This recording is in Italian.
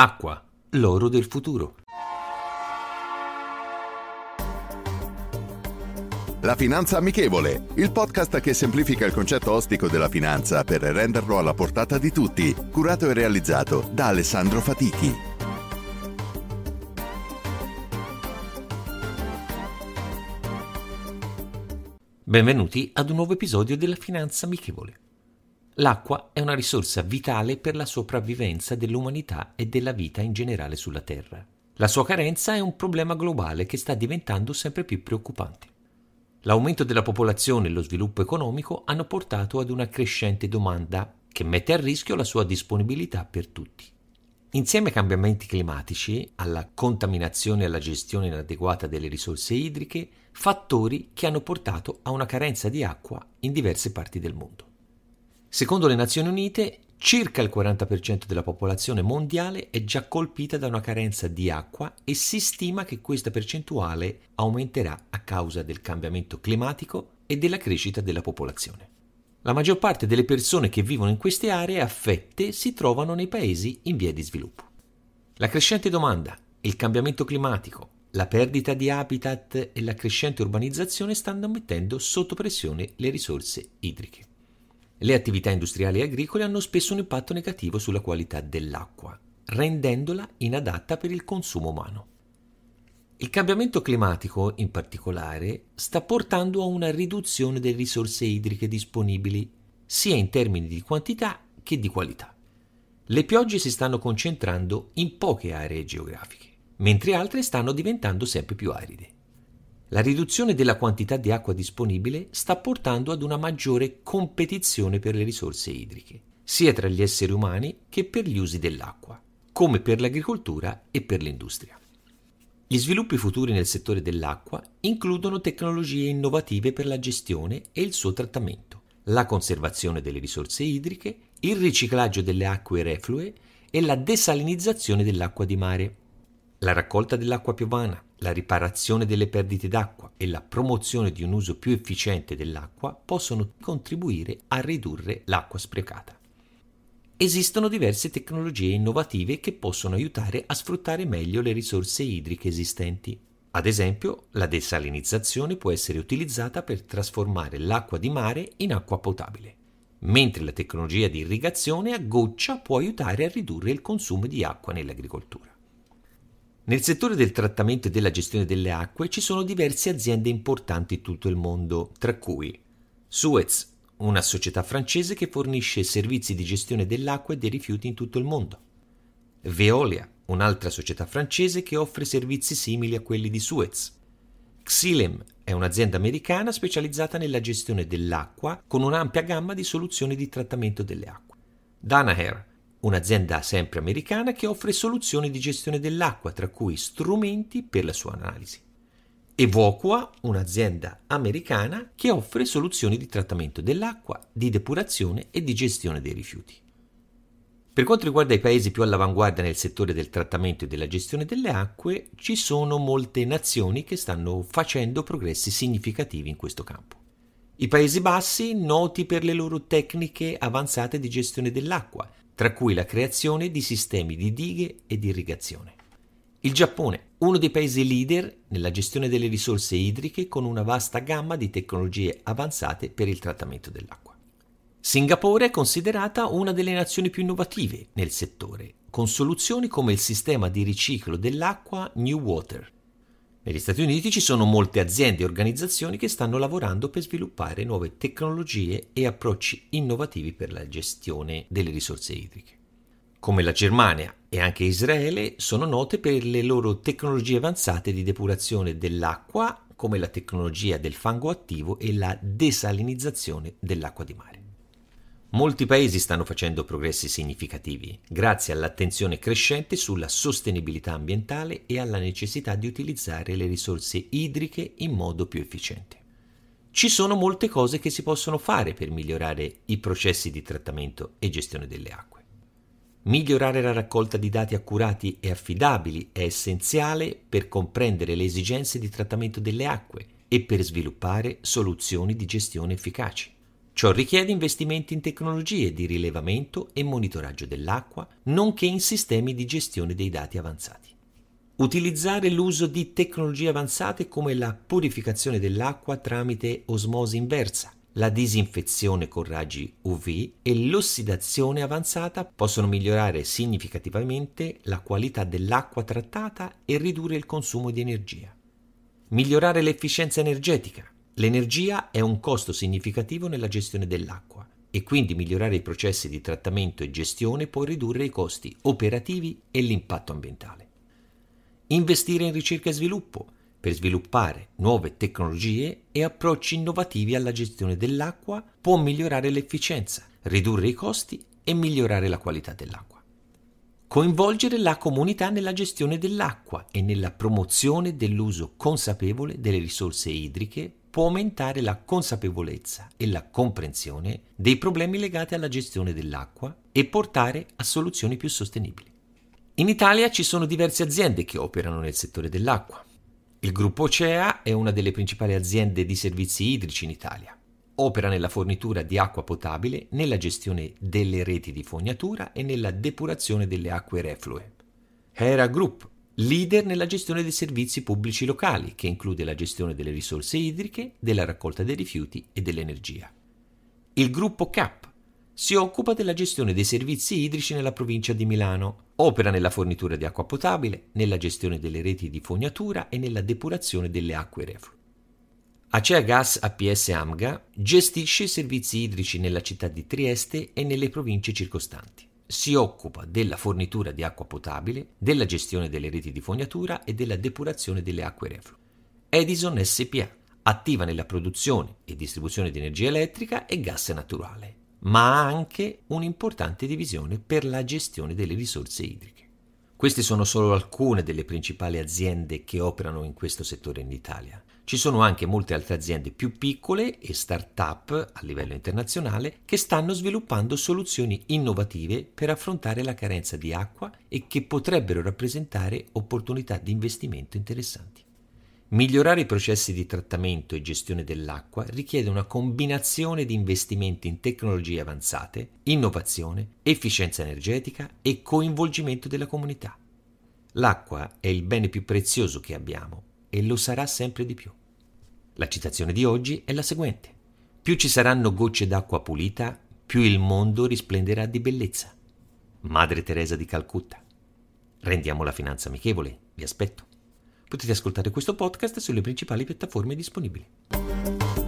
Acqua, l'oro del futuro. La Finanza Amichevole, il podcast che semplifica il concetto ostico della finanza per renderlo alla portata di tutti, curato e realizzato da Alessandro Fatichi. Benvenuti ad un nuovo episodio della Finanza Amichevole. L'acqua è una risorsa vitale per la sopravvivenza dell'umanità e della vita in generale sulla Terra. La sua carenza è un problema globale che sta diventando sempre più preoccupante. L'aumento della popolazione e lo sviluppo economico hanno portato ad una crescente domanda che mette a rischio la sua disponibilità per tutti. Insieme ai cambiamenti climatici, alla contaminazione e alla gestione inadeguata delle risorse idriche, fattori che hanno portato a una carenza di acqua in diverse parti del mondo. Secondo le Nazioni Unite, circa il 40% della popolazione mondiale è già colpita da una carenza di acqua e si stima che questa percentuale aumenterà a causa del cambiamento climatico e della crescita della popolazione. La maggior parte delle persone che vivono in queste aree affette si trovano nei paesi in via di sviluppo. La crescente domanda, il cambiamento climatico, la perdita di habitat e la crescente urbanizzazione stanno mettendo sotto pressione le risorse idriche. Le attività industriali e agricole hanno spesso un impatto negativo sulla qualità dell'acqua, rendendola inadatta per il consumo umano. Il cambiamento climatico, in particolare, sta portando a una riduzione delle risorse idriche disponibili, sia in termini di quantità che di qualità. Le piogge si stanno concentrando in poche aree geografiche, mentre altre stanno diventando sempre più aride. La riduzione della quantità di acqua disponibile sta portando ad una maggiore competizione per le risorse idriche, sia tra gli esseri umani che per gli usi dell'acqua, come per l'agricoltura e per l'industria. Gli sviluppi futuri nel settore dell'acqua includono tecnologie innovative per la gestione e il suo trattamento, la conservazione delle risorse idriche, il riciclaggio delle acque reflue e la desalinizzazione dell'acqua di mare. La raccolta dell'acqua piovana, la riparazione delle perdite d'acqua e la promozione di un uso più efficiente dell'acqua possono contribuire a ridurre l'acqua sprecata. Esistono diverse tecnologie innovative che possono aiutare a sfruttare meglio le risorse idriche esistenti. Ad esempio, la desalinizzazione può essere utilizzata per trasformare l'acqua di mare in acqua potabile, mentre la tecnologia di irrigazione a goccia può aiutare a ridurre il consumo di acqua nell'agricoltura. Nel settore del trattamento e della gestione delle acque ci sono diverse aziende importanti in tutto il mondo, tra cui Suez, una società francese che fornisce servizi di gestione dell'acqua e dei rifiuti in tutto il mondo. Veolia, un'altra società francese che offre servizi simili a quelli di Suez. Xylem è un'azienda americana specializzata nella gestione dell'acqua con un'ampia gamma di soluzioni di trattamento delle acque. Danaher un'azienda sempre americana che offre soluzioni di gestione dell'acqua, tra cui strumenti per la sua analisi. Evocua, un'azienda americana che offre soluzioni di trattamento dell'acqua, di depurazione e di gestione dei rifiuti. Per quanto riguarda i paesi più all'avanguardia nel settore del trattamento e della gestione delle acque, ci sono molte nazioni che stanno facendo progressi significativi in questo campo. I Paesi Bassi, noti per le loro tecniche avanzate di gestione dell'acqua, tra cui la creazione di sistemi di dighe e di irrigazione. Il Giappone, uno dei paesi leader nella gestione delle risorse idriche con una vasta gamma di tecnologie avanzate per il trattamento dell'acqua. Singapore è considerata una delle nazioni più innovative nel settore, con soluzioni come il sistema di riciclo dell'acqua New Water, negli Stati Uniti ci sono molte aziende e organizzazioni che stanno lavorando per sviluppare nuove tecnologie e approcci innovativi per la gestione delle risorse idriche. Come la Germania e anche Israele sono note per le loro tecnologie avanzate di depurazione dell'acqua, come la tecnologia del fango attivo e la desalinizzazione dell'acqua di mare. Molti paesi stanno facendo progressi significativi grazie all'attenzione crescente sulla sostenibilità ambientale e alla necessità di utilizzare le risorse idriche in modo più efficiente. Ci sono molte cose che si possono fare per migliorare i processi di trattamento e gestione delle acque. Migliorare la raccolta di dati accurati e affidabili è essenziale per comprendere le esigenze di trattamento delle acque e per sviluppare soluzioni di gestione efficaci. Ciò richiede investimenti in tecnologie di rilevamento e monitoraggio dell'acqua, nonché in sistemi di gestione dei dati avanzati. Utilizzare l'uso di tecnologie avanzate come la purificazione dell'acqua tramite osmosi inversa, la disinfezione con raggi UV e l'ossidazione avanzata possono migliorare significativamente la qualità dell'acqua trattata e ridurre il consumo di energia. Migliorare l'efficienza energetica, L'energia è un costo significativo nella gestione dell'acqua e quindi migliorare i processi di trattamento e gestione può ridurre i costi operativi e l'impatto ambientale. Investire in ricerca e sviluppo per sviluppare nuove tecnologie e approcci innovativi alla gestione dell'acqua può migliorare l'efficienza, ridurre i costi e migliorare la qualità dell'acqua. Coinvolgere la comunità nella gestione dell'acqua e nella promozione dell'uso consapevole delle risorse idriche può aumentare la consapevolezza e la comprensione dei problemi legati alla gestione dell'acqua e portare a soluzioni più sostenibili. In Italia ci sono diverse aziende che operano nel settore dell'acqua. Il gruppo Ocea è una delle principali aziende di servizi idrici in Italia. Opera nella fornitura di acqua potabile, nella gestione delle reti di fognatura e nella depurazione delle acque reflue. Hera Group leader nella gestione dei servizi pubblici locali, che include la gestione delle risorse idriche, della raccolta dei rifiuti e dell'energia. Il gruppo CAP si occupa della gestione dei servizi idrici nella provincia di Milano, opera nella fornitura di acqua potabile, nella gestione delle reti di fognatura e nella depurazione delle acque reflue. Acea Gas APS Amga gestisce i servizi idrici nella città di Trieste e nelle province circostanti si occupa della fornitura di acqua potabile, della gestione delle reti di fognatura e della depurazione delle acque reflue. Edison SPA, attiva nella produzione e distribuzione di energia elettrica e gas naturale, ma ha anche un'importante divisione per la gestione delle risorse idriche. Queste sono solo alcune delle principali aziende che operano in questo settore in Italia. Ci sono anche molte altre aziende più piccole e start-up a livello internazionale che stanno sviluppando soluzioni innovative per affrontare la carenza di acqua e che potrebbero rappresentare opportunità di investimento interessanti. Migliorare i processi di trattamento e gestione dell'acqua richiede una combinazione di investimenti in tecnologie avanzate, innovazione, efficienza energetica e coinvolgimento della comunità. L'acqua è il bene più prezioso che abbiamo e lo sarà sempre di più. La citazione di oggi è la seguente. Più ci saranno gocce d'acqua pulita, più il mondo risplenderà di bellezza. Madre Teresa di Calcutta. Rendiamo la finanza amichevole, vi aspetto. Potete ascoltare questo podcast sulle principali piattaforme disponibili.